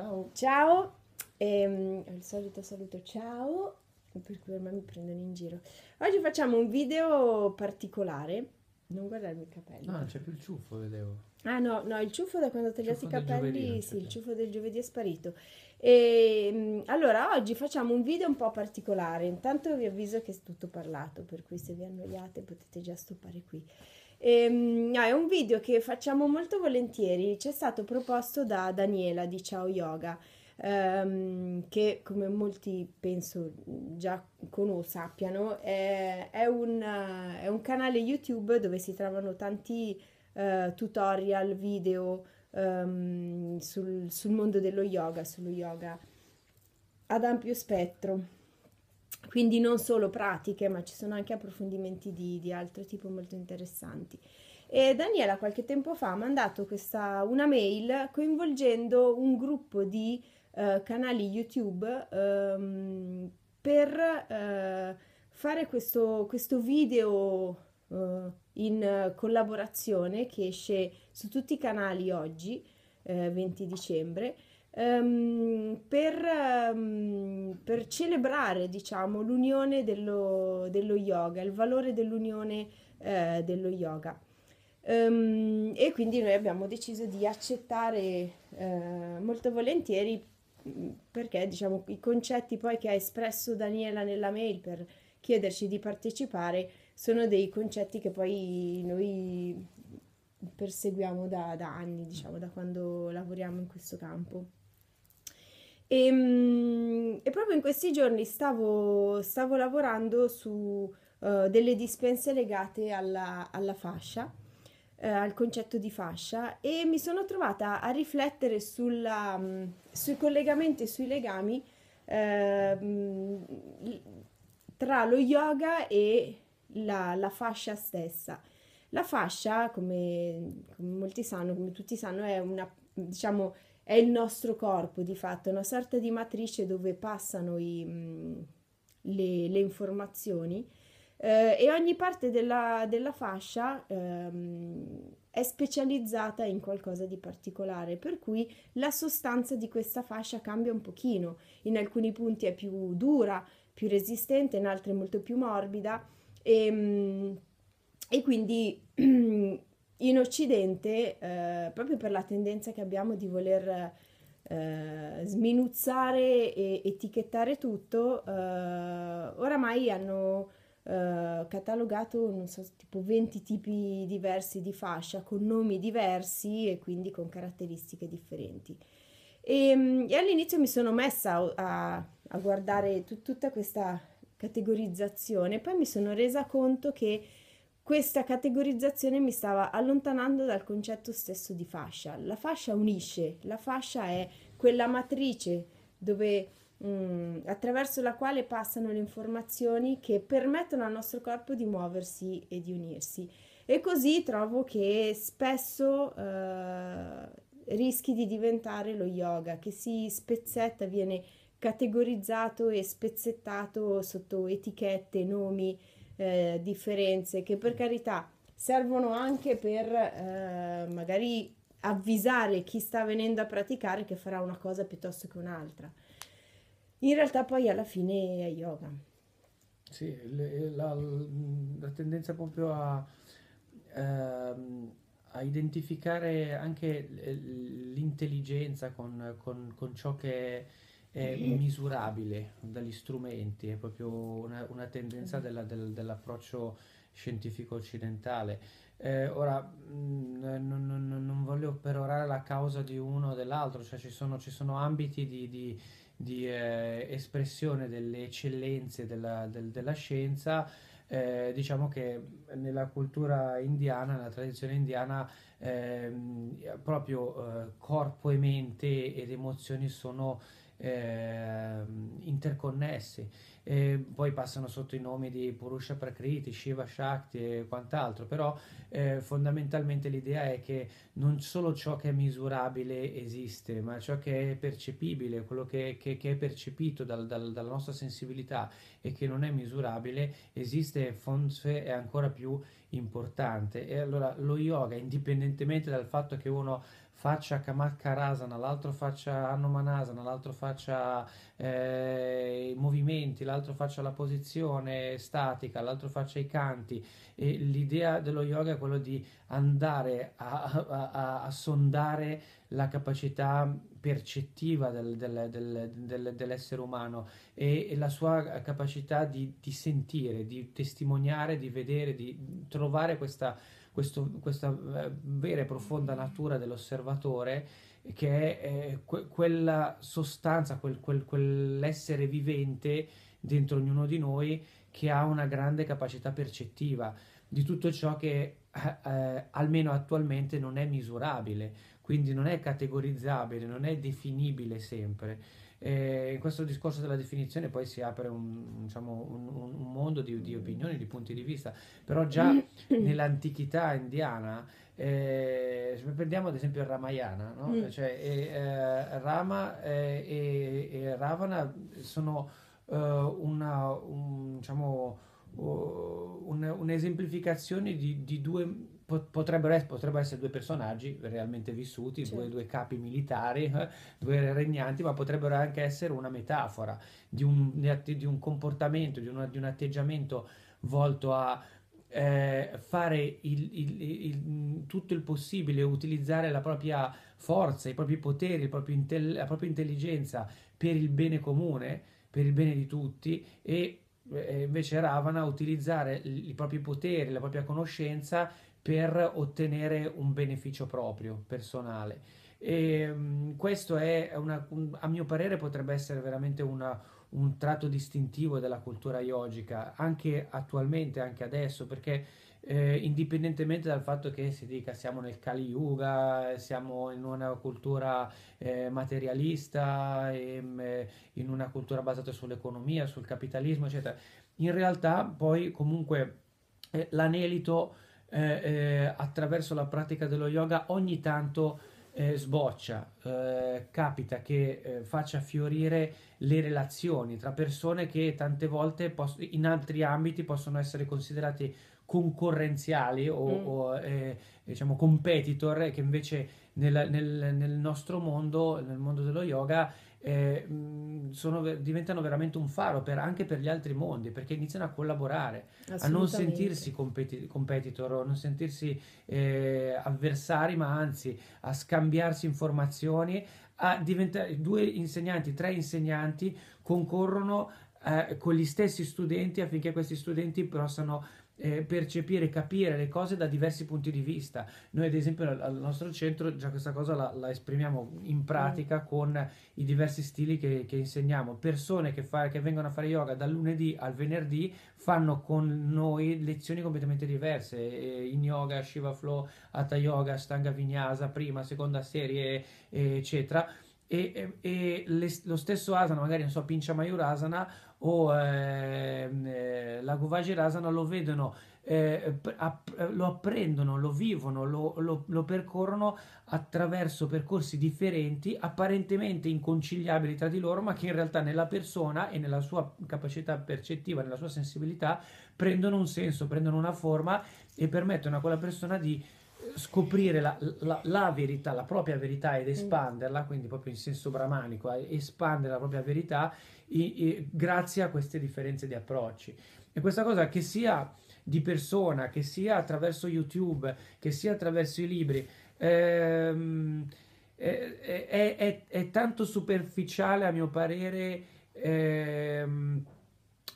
Ciao. Ciao. E, ehm, il solito saluto ciao, per cui ormai mi prendono in giro. Oggi facciamo un video particolare. Non guardarmi i capelli. No, ah, c'è più il ciuffo, vedevo. Ah no, no, il ciuffo da quando ho tagliato i capelli, sì, il ciuffo del giovedì è sparito. E, ehm, allora, oggi facciamo un video un po' particolare. Intanto vi avviso che è tutto parlato, per cui se vi annoiate potete già stoppare qui. Ehm, ah, è un video che facciamo molto volentieri, ci è stato proposto da Daniela di Ciao Yoga, ehm, che come molti penso già conoscono, è, è, un, è, un, canale YouTube dove si trovano tanti eh, tutorial, video ehm, sul, sul mondo dello yoga, sullo yoga ad ampio spettro. Quindi non solo pratiche, ma ci sono anche approfondimenti di, di altro tipo molto interessanti. E Daniela qualche tempo fa ha mandato questa, una mail coinvolgendo un gruppo di uh, canali YouTube um, per uh, fare questo, questo video uh, in collaborazione che esce su tutti i canali oggi, 20 dicembre, um, per, um, per, celebrare diciamo, l'unione dello, dello, yoga, il valore dell'unione eh, dello yoga. Um, e quindi noi abbiamo deciso di accettare eh, molto volentieri perché diciamo, i concetti poi che ha espresso Daniela nella mail per chiederci di partecipare sono dei concetti che poi noi perseguiamo da, da anni, diciamo, da quando lavoriamo in questo campo. E, ehm, e proprio in questi giorni stavo, stavo lavorando su uh, delle dispense legate alla, alla fascia, uh, al concetto di fascia, e mi sono trovata a riflettere sulla, um, sui collegamenti e sui legami ehm, tra lo yoga e la, la, fascia stessa. La fascia, come, come molti sanno, come tutti sanno, è una, diciamo, è il nostro corpo di fatto, è una sorta di matrice dove passano i, mm, le, le, informazioni eh, e ogni parte della, della fascia ehm, è specializzata in qualcosa di particolare, per cui la sostanza di questa fascia cambia un pochino, in alcuni punti è più dura, più resistente, in altri molto più morbida e, ehm, e quindi in Occidente, eh, proprio per la tendenza che abbiamo di voler eh, sminuzzare e etichettare tutto, eh, oramai hanno eh, catalogato, non so, tipo 20 tipi diversi di fascia con nomi diversi e quindi con caratteristiche differenti. E, ehm, e all'inizio mi sono messa a, a guardare tut- tutta questa categorizzazione, poi mi sono resa conto che questa categorizzazione mi stava allontanando dal concetto stesso di fascia. La fascia unisce, la fascia è quella matrice dove, mh, mm, attraverso la quale passano le informazioni che permettono al nostro corpo di muoversi e di unirsi. E così trovo che spesso eh, rischi di diventare lo yoga, che si spezzetta, viene categorizzato e spezzettato sotto etichette, nomi, eh, differenze che per mm. carità servono anche per eh, magari avvisare chi sta venendo a praticare che farà una cosa piuttosto che un'altra. In realtà poi alla fine è yoga. Sì, eh, la, la tendenza proprio a, ehm, a, identificare anche eh, l'intelligenza con, con, con ciò che è misurabile dagli strumenti, è proprio una, una tendenza mm. della, del, dell'approccio scientifico occidentale. Eh, ora, mh, mm, eh, non, non, non, voglio perorare la causa di uno o dell'altro, cioè ci sono, ci sono ambiti di, di, di eh, espressione delle eccellenze della, del, della scienza, eh, diciamo che nella cultura indiana, nella tradizione indiana, eh, proprio eh, corpo e mente ed emozioni sono eh, interconnesse. Eh, poi passano sotto i nomi di Purusha Prakriti, Shiva Shakti e quant'altro, però eh, fondamentalmente l'idea è che non solo ciò che è misurabile esiste, ma ciò che è percepibile, quello che, che, che è percepito dal, dal, dalla nostra sensibilità e che non è misurabile esiste e forse è ancora più importante. E allora lo yoga, indipendentemente indipendentemente dal fatto che uno faccia Kamakkarasana, l'altro faccia Annumanasana, l'altro faccia eh, i movimenti, l'altro faccia la posizione statica, l'altro faccia i canti. E l'idea dello yoga è quella di andare a, a, a, a sondare la capacità percettiva del, del, del, dell'essere umano e, e, la sua capacità di, di sentire, di testimoniare, di vedere, di trovare questa questo, questa eh, vera e profonda natura dell'osservatore che è que- quella sostanza, quel, quel, quell'essere vivente dentro ognuno di noi che ha una grande capacità percettiva di tutto ciò che eh, eh almeno attualmente non è misurabile, quindi non è categorizzabile, non è definibile sempre. Eh, questo discorso della definizione poi si apre un, diciamo, un, un mondo di, di, opinioni, di punti di vista, però già mm. nell'antichità indiana, eh, se prendiamo ad esempio il Ramayana, no? mm. cioè, eh, Rama eh, e, e, Ravana sono eh, una, un, diciamo, un'esemplificazione di, di due potrebbero essere, potrebbero essere, due personaggi realmente vissuti, certo. due, due, capi militari, eh, due regnanti, ma potrebbero anche essere una metafora di un, di un comportamento, di, una, di, un atteggiamento volto a eh, fare il, il, il, tutto il possibile, utilizzare la propria forza, i propri poteri, proprio inte- la propria intelligenza per il bene comune, per il bene di tutti e eh, eh, invece Ravana utilizzare i propri poteri, la propria conoscenza per ottenere un beneficio proprio, personale. E, ehm, questo è, una, a mio parere, potrebbe essere veramente una, un tratto distintivo della cultura yogica, anche attualmente, anche adesso, perché eh, indipendentemente dal fatto che si dica siamo nel Kali Yuga, siamo in una cultura eh, materialista, in, ehm, eh, in una cultura basata sull'economia, sul capitalismo, eccetera. In realtà poi comunque eh, l'anelito eh, eh, attraverso la pratica dello yoga ogni tanto sboccia, capita che faccia fiorire le relazioni tra persone che tante volte poss- in altri ambiti possono essere considerati concorrenziali o, mm. o eh, diciamo competitor che invece nel, nel, nel, nostro mondo, nel mondo dello yoga, eh, sono, diventano veramente un faro per, anche per gli altri mondi perché iniziano a collaborare, a non sentirsi competi- competitor, a non sentirsi eh, avversari, ma anzi a scambiarsi informazioni, a diventare due insegnanti, tre insegnanti concorrono eh, con gli stessi studenti affinché questi studenti possano eh, percepire, capire le cose da diversi punti di vista. Noi ad esempio al, nostro centro già questa cosa la, la esprimiamo in mm. pratica mm. con i diversi stili che, che insegniamo. Persone che, fa, che vengono a fare yoga dal lunedì al venerdì fanno con noi lezioni completamente diverse, eh, in yoga, Shiva Flow, Hatha Yoga, Stanga Vinyasa, prima, seconda serie, eh, eccetera. E, e, e le, lo stesso asana, magari non so, Pinchamayur Asana o eh, la Guvajirasana lo vedono, eh, app- lo apprendono, lo vivono, lo, lo, lo, percorrono attraverso percorsi differenti, apparentemente inconciliabili tra di loro, ma che in realtà nella persona e nella sua capacità percettiva, nella sua sensibilità, prendono un senso, prendono una forma e permettono a quella persona di eh, scoprire la, la, la, verità, la propria verità ed mm. espanderla, quindi proprio in senso bramanico, eh, espandere la propria verità i, i, grazie a queste differenze di approcci. E questa cosa che sia di persona, che sia attraverso YouTube, che sia attraverso i libri, ehm, è, è, è, è, tanto superficiale a mio parere ehm,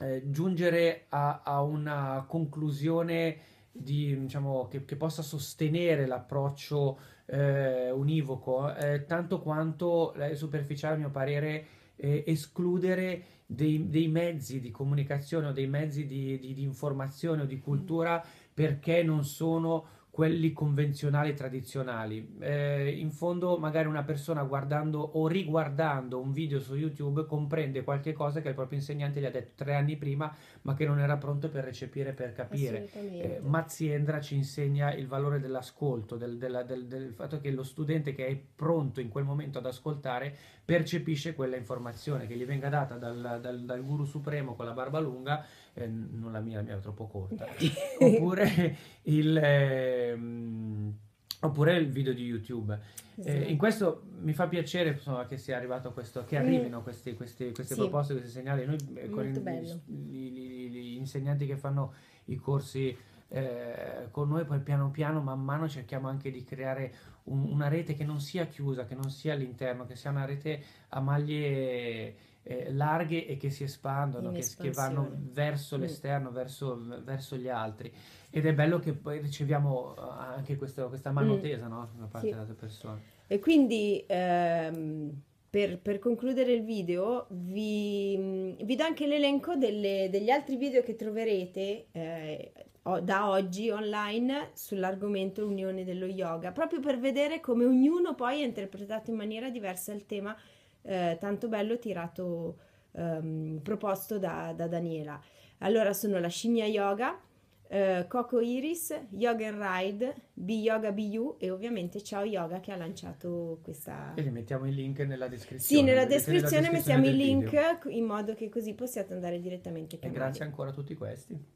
eh, giungere a, a, una conclusione di, diciamo, che, che, possa sostenere l'approccio eh, univoco, eh, tanto quanto è superficiale a mio parere eh, escludere dei, dei, mezzi di comunicazione o dei mezzi di, di, di informazione o di cultura perché non sono quelli convenzionali tradizionali. Eh, in fondo, magari una persona guardando o riguardando un video su YouTube comprende qualche cosa che il proprio insegnante gli ha detto tre anni prima, ma che non era pronto per recepire, per capire. Eh, Maziendra ci insegna il valore dell'ascolto, del, della, del, del, fatto che lo studente che è pronto in quel momento ad ascoltare percepisce quella informazione che gli venga data dal, dal, dal guru supremo con la barba lunga eh, non la mia, la mia è troppo corta, oppure il... Eh, oppure il video di YouTube. Sì. Eh, in questo mi fa piacere insomma, che sia arrivato questo, che mm. arrivino mm. questi, questi, queste sì. proposte, questi segnali. Noi eh, con gli, insegnanti che fanno i corsi eh, con noi, poi piano piano, man mano cerchiamo anche di creare un, una rete che non sia chiusa, che non sia all'interno, che sia una rete a maglie eh, larghe e che si espandono, che, che, vanno verso mm. l'esterno, mm. verso, verso, gli altri. Ed è bello che poi riceviamo eh, anche questo, questa mano mm. tesa no? da parte sì. delle persone. E quindi ehm, per, per, concludere il video vi, mm, vi do anche l'elenco delle, degli altri video che troverete eh, da oggi online sull'argomento unione dello yoga, proprio per vedere come ognuno poi ha interpretato in maniera diversa il tema eh, tanto bello tirato, ehm, proposto da, da, Daniela. Allora sono la scimmia yoga, eh, Coco Iris, Yoga and Ride, B-Yoga BU e ovviamente Ciao Yoga che ha lanciato questa... E li mettiamo i link nella descrizione. Sì, nella descrizione, nella descrizione mettiamo i link video. in modo che così possiate andare direttamente. E grazie ancora a tutti questi.